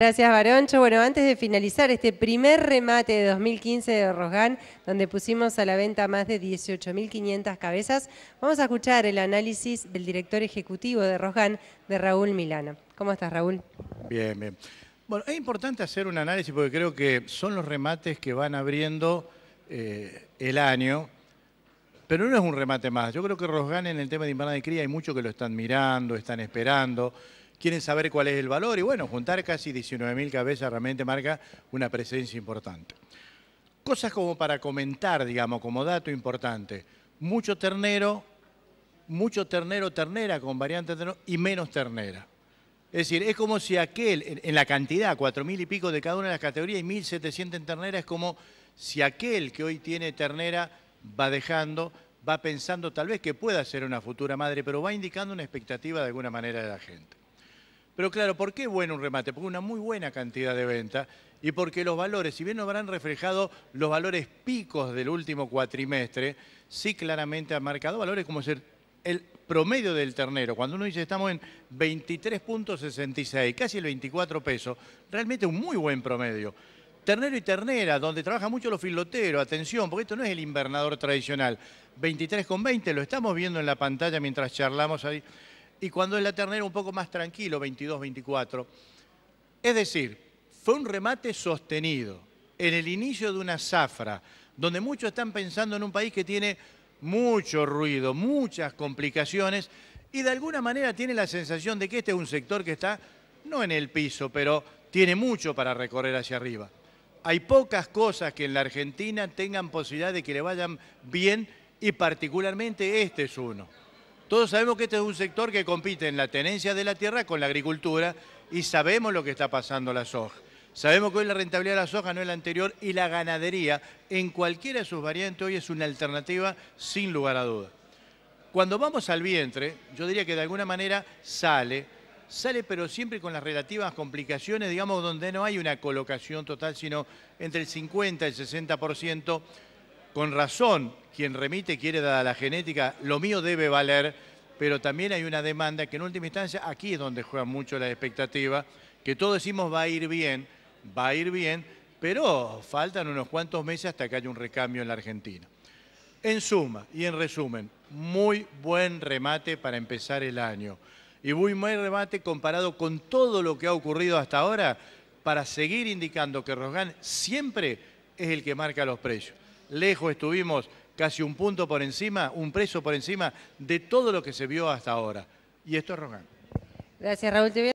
Gracias, Baroncho. Bueno, antes de finalizar este primer remate de 2015 de Rosgan, donde pusimos a la venta más de 18.500 cabezas, vamos a escuchar el análisis del director ejecutivo de Rosgan, de Raúl Milano. ¿Cómo estás, Raúl? Bien, bien. Bueno, es importante hacer un análisis porque creo que son los remates que van abriendo eh, el año, pero no es un remate más. Yo creo que Rosgan en el tema de invernada de cría hay mucho que lo están mirando, están esperando quieren saber cuál es el valor y bueno, juntar casi 19.000 cabezas realmente marca una presencia importante. Cosas como para comentar, digamos, como dato importante, mucho ternero, mucho ternero, ternera con variante ternera y menos ternera. Es decir, es como si aquel, en la cantidad, 4.000 y pico de cada una de las categorías y 1.700 en ternera, es como si aquel que hoy tiene ternera va dejando, va pensando tal vez que pueda ser una futura madre, pero va indicando una expectativa de alguna manera de la gente. Pero claro, ¿por qué bueno un remate? Porque una muy buena cantidad de venta y porque los valores, si bien no habrán reflejado los valores picos del último cuatrimestre, sí claramente han marcado valores como ser el promedio del ternero. Cuando uno dice estamos en 23.66, casi el 24 pesos, realmente un muy buen promedio. Ternero y ternera, donde trabajan mucho los filoteros, atención, porque esto no es el invernador tradicional. 23,20, lo estamos viendo en la pantalla mientras charlamos ahí y cuando es la ternera un poco más tranquilo, 22-24. Es decir, fue un remate sostenido en el inicio de una zafra, donde muchos están pensando en un país que tiene mucho ruido, muchas complicaciones, y de alguna manera tiene la sensación de que este es un sector que está no en el piso, pero tiene mucho para recorrer hacia arriba. Hay pocas cosas que en la Argentina tengan posibilidad de que le vayan bien y particularmente este es uno. Todos sabemos que este es un sector que compite en la tenencia de la tierra con la agricultura y sabemos lo que está pasando la soja. Sabemos que hoy la rentabilidad de la soja no es la anterior y la ganadería en cualquiera de sus variantes hoy es una alternativa sin lugar a duda. Cuando vamos al vientre, yo diría que de alguna manera sale, sale pero siempre con las relativas complicaciones, digamos, donde no hay una colocación total, sino entre el 50 y el 60% con razón, quien remite quiere dar a la genética, lo mío debe valer, pero también hay una demanda que en última instancia aquí es donde juega mucho la expectativa, que todos decimos va a ir bien, va a ir bien, pero faltan unos cuantos meses hasta que haya un recambio en la Argentina. En suma y en resumen, muy buen remate para empezar el año. Y muy buen remate comparado con todo lo que ha ocurrido hasta ahora para seguir indicando que Rosgan siempre es el que marca los precios lejos estuvimos, casi un punto por encima, un preso por encima de todo lo que se vio hasta ahora. Y esto es Rogan. Gracias, Raúl.